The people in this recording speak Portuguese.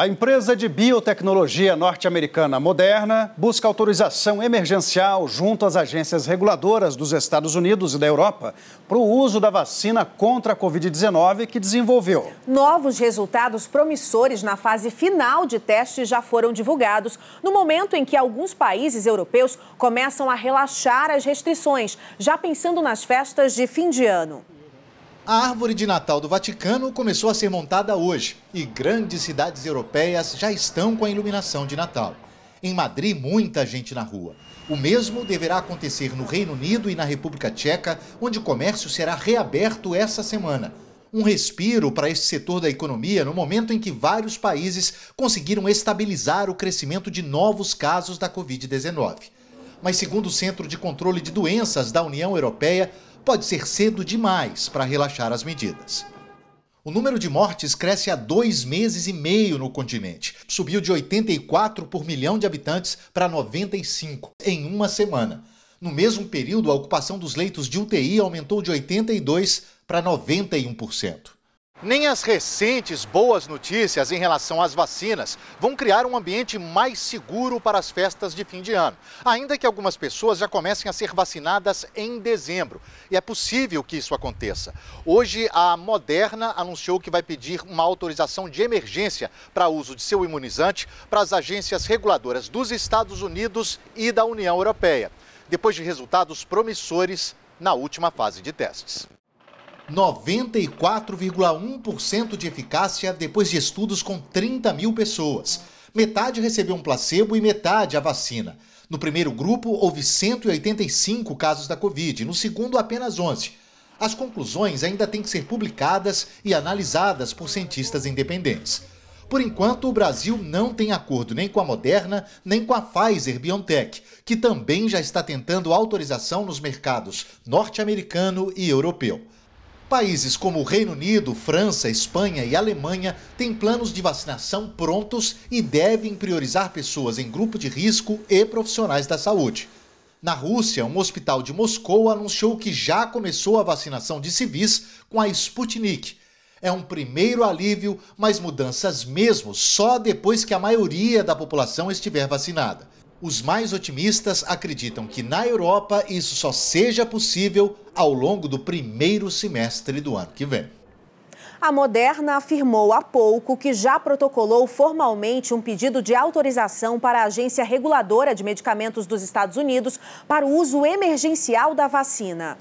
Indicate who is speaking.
Speaker 1: A empresa de biotecnologia norte-americana Moderna busca autorização emergencial junto às agências reguladoras dos Estados Unidos e da Europa para o uso da vacina contra a Covid-19 que desenvolveu.
Speaker 2: Novos resultados promissores na fase final de testes já foram divulgados, no momento em que alguns países europeus começam a relaxar as restrições, já pensando nas festas de fim de ano.
Speaker 1: A árvore de Natal do Vaticano começou a ser montada hoje e grandes cidades europeias já estão com a iluminação de Natal. Em Madrid, muita gente na rua. O mesmo deverá acontecer no Reino Unido e na República Tcheca, onde o comércio será reaberto essa semana. Um respiro para este setor da economia no momento em que vários países conseguiram estabilizar o crescimento de novos casos da Covid-19. Mas, segundo o Centro de Controle de Doenças da União Europeia, pode ser cedo demais para relaxar as medidas. O número de mortes cresce há dois meses e meio no continente. Subiu de 84 por milhão de habitantes para 95 em uma semana. No mesmo período, a ocupação dos leitos de UTI aumentou de 82% para 91%. Nem as recentes boas notícias em relação às vacinas vão criar um ambiente mais seguro para as festas de fim de ano, ainda que algumas pessoas já comecem a ser vacinadas em dezembro. E é possível que isso aconteça. Hoje, a Moderna anunciou que vai pedir uma autorização de emergência para uso de seu imunizante para as agências reguladoras dos Estados Unidos e da União Europeia, depois de resultados promissores na última fase de testes. 94,1% de eficácia depois de estudos com 30 mil pessoas. Metade recebeu um placebo e metade a vacina. No primeiro grupo, houve 185 casos da Covid, no segundo, apenas 11. As conclusões ainda têm que ser publicadas e analisadas por cientistas independentes. Por enquanto, o Brasil não tem acordo nem com a Moderna, nem com a Pfizer BioNTech, que também já está tentando autorização nos mercados norte-americano e europeu. Países como o Reino Unido, França, Espanha e Alemanha têm planos de vacinação prontos e devem priorizar pessoas em grupo de risco e profissionais da saúde. Na Rússia, um hospital de Moscou anunciou que já começou a vacinação de civis com a Sputnik. É um primeiro alívio, mas mudanças mesmo só depois que a maioria da população estiver vacinada. Os mais otimistas acreditam que na Europa isso só seja possível ao longo do primeiro semestre do ano que vem.
Speaker 2: A Moderna afirmou há pouco que já protocolou formalmente um pedido de autorização para a Agência Reguladora de Medicamentos dos Estados Unidos para o uso emergencial da vacina.